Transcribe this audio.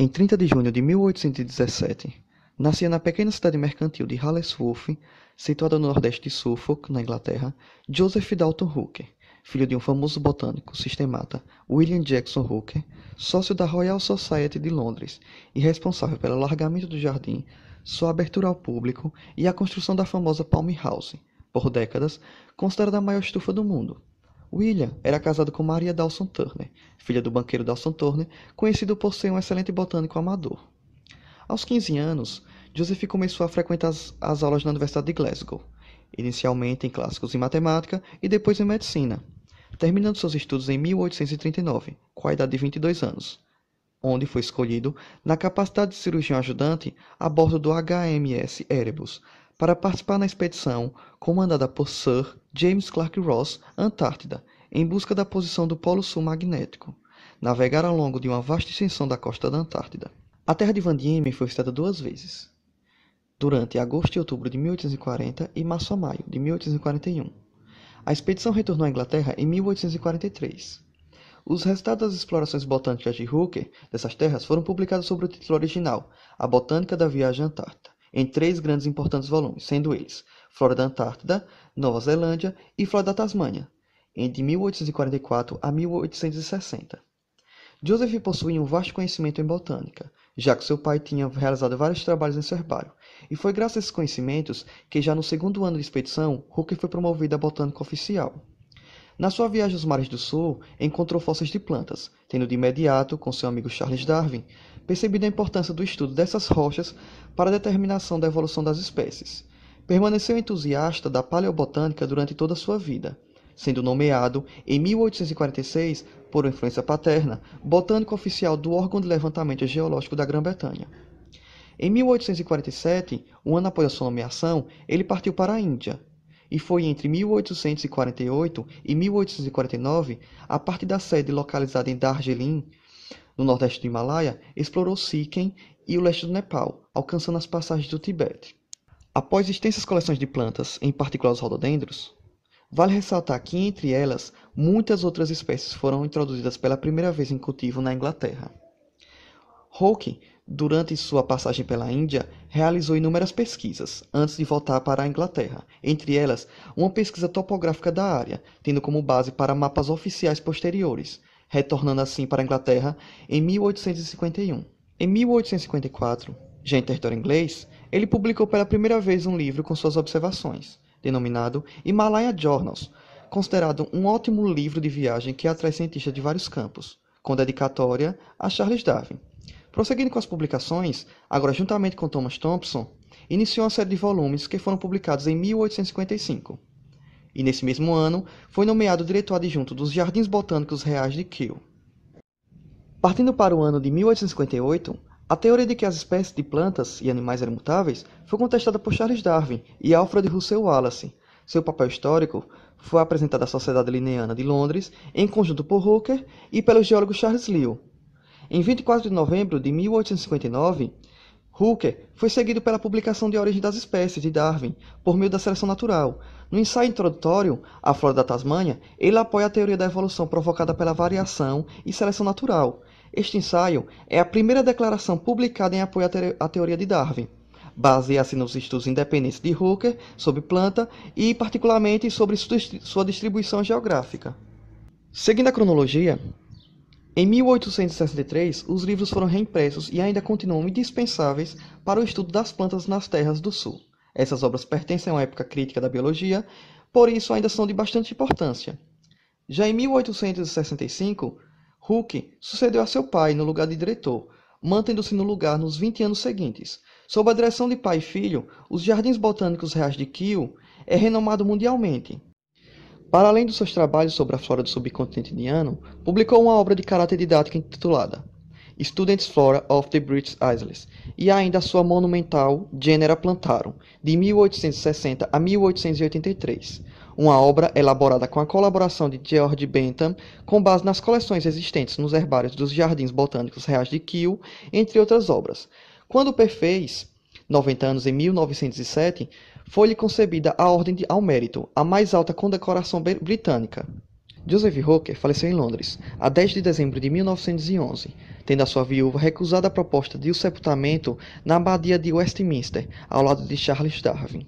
Em 30 de junho de 1817, nascia na pequena cidade mercantil de Haleswolf, situada no nordeste de Suffolk, na Inglaterra, Joseph Dalton Hooker, filho de um famoso botânico sistemata, William Jackson Hooker, sócio da Royal Society de Londres e responsável pelo alargamento do jardim, sua abertura ao público e a construção da famosa Palm House, por décadas considerada a maior estufa do mundo, William era casado com Maria Dawson Turner, filha do banqueiro Dawson Turner, conhecido por ser um excelente botânico amador. Aos 15 anos, Joseph começou a frequentar as, as aulas na Universidade de Glasgow, inicialmente em clássicos e matemática e depois em medicina, terminando seus estudos em 1839, com a idade de 22 anos, onde foi escolhido na capacidade de cirurgião ajudante a bordo do HMS Erebus, para participar na expedição comandada por Sir James Clark Ross, Antártida, em busca da posição do Polo Sul magnético. Navegaram ao longo de uma vasta extensão da costa da Antártida. A terra de Van Diemen foi visitada duas vezes, durante agosto e outubro de 1840 e março a maio de 1841. A expedição retornou à Inglaterra em 1843. Os resultados das explorações botânicas de Hooker dessas terras foram publicados sob o título original A Botânica da Viagem Antártica em três grandes e importantes volumes, sendo eles Flora da Antártida, Nova Zelândia e Flora da Tasmânia, entre 1844 a 1860. Joseph possuía um vasto conhecimento em botânica, já que seu pai tinha realizado vários trabalhos em seu herbário, e foi graças a esses conhecimentos que já no segundo ano de expedição, Hooker foi promovido a botânico oficial. Na sua viagem aos mares do sul, encontrou fósseis de plantas, tendo de imediato, com seu amigo Charles Darwin, percebido a importância do estudo dessas rochas para a determinação da evolução das espécies. Permaneceu entusiasta da paleobotânica durante toda a sua vida, sendo nomeado, em 1846, por influência paterna, botânico oficial do órgão de levantamento geológico da Grã-Bretanha. Em 1847, um ano após a sua nomeação, ele partiu para a Índia, e foi entre 1848 e 1849, a parte da sede localizada em Darjeeling, no nordeste do Himalaia, explorou Sikkim e o leste do Nepal, alcançando as passagens do Tibete. Após extensas coleções de plantas, em particular os rododendros, vale ressaltar que entre elas muitas outras espécies foram introduzidas pela primeira vez em cultivo na Inglaterra. Hawking Durante sua passagem pela Índia, realizou inúmeras pesquisas antes de voltar para a Inglaterra, entre elas uma pesquisa topográfica da área, tendo como base para mapas oficiais posteriores, retornando assim para a Inglaterra em 1851. Em 1854, já em território inglês, ele publicou pela primeira vez um livro com suas observações, denominado Himalaya Journals, considerado um ótimo livro de viagem que atrai cientistas de vários campos, com dedicatória a Charles Darwin. Prosseguindo com as publicações, agora juntamente com Thomas Thompson, iniciou uma série de volumes que foram publicados em 1855. E nesse mesmo ano, foi nomeado diretor adjunto dos Jardins Botânicos Reais de Kew. Partindo para o ano de 1858, a teoria de que as espécies de plantas e animais eram mutáveis foi contestada por Charles Darwin e Alfred Russel Wallace. Seu papel histórico foi apresentado à Sociedade Linneana de Londres em conjunto por Hooker e pelo geólogo Charles Lyell, em 24 de novembro de 1859, Hooker foi seguido pela publicação de Origem das Espécies de Darwin por meio da seleção natural. No ensaio introdutório à flora da Tasmânia, ele apoia a teoria da evolução provocada pela variação e seleção natural. Este ensaio é a primeira declaração publicada em apoio à teoria de Darwin. Baseia-se nos estudos independentes de Hooker sobre planta e, particularmente, sobre sua distribuição geográfica. Seguindo a cronologia, em 1863, os livros foram reimpressos e ainda continuam indispensáveis para o estudo das plantas nas terras do sul. Essas obras pertencem a uma época crítica da biologia, por isso ainda são de bastante importância. Já em 1865, Hooke sucedeu a seu pai no lugar de diretor, mantendo-se no lugar nos 20 anos seguintes. Sob a direção de pai e filho, os Jardins Botânicos Reais de Kew é renomado mundialmente. Para além dos seus trabalhos sobre a flora do subcontinente indiano, publicou uma obra de caráter didático intitulada Students Flora of the British Isles e ainda a sua monumental Genera Plantarum, de 1860 a 1883, uma obra elaborada com a colaboração de George Bentham com base nas coleções existentes nos herbários dos Jardins Botânicos Reais de Kew, entre outras obras. Quando perfez 90 anos em 1907, foi-lhe concebida a Ordem ao Mérito, a mais alta condecoração britânica. Joseph Hooker faleceu em Londres, a 10 de dezembro de 1911, tendo a sua viúva recusado a proposta de o sepultamento na abadia de Westminster, ao lado de Charles Darwin.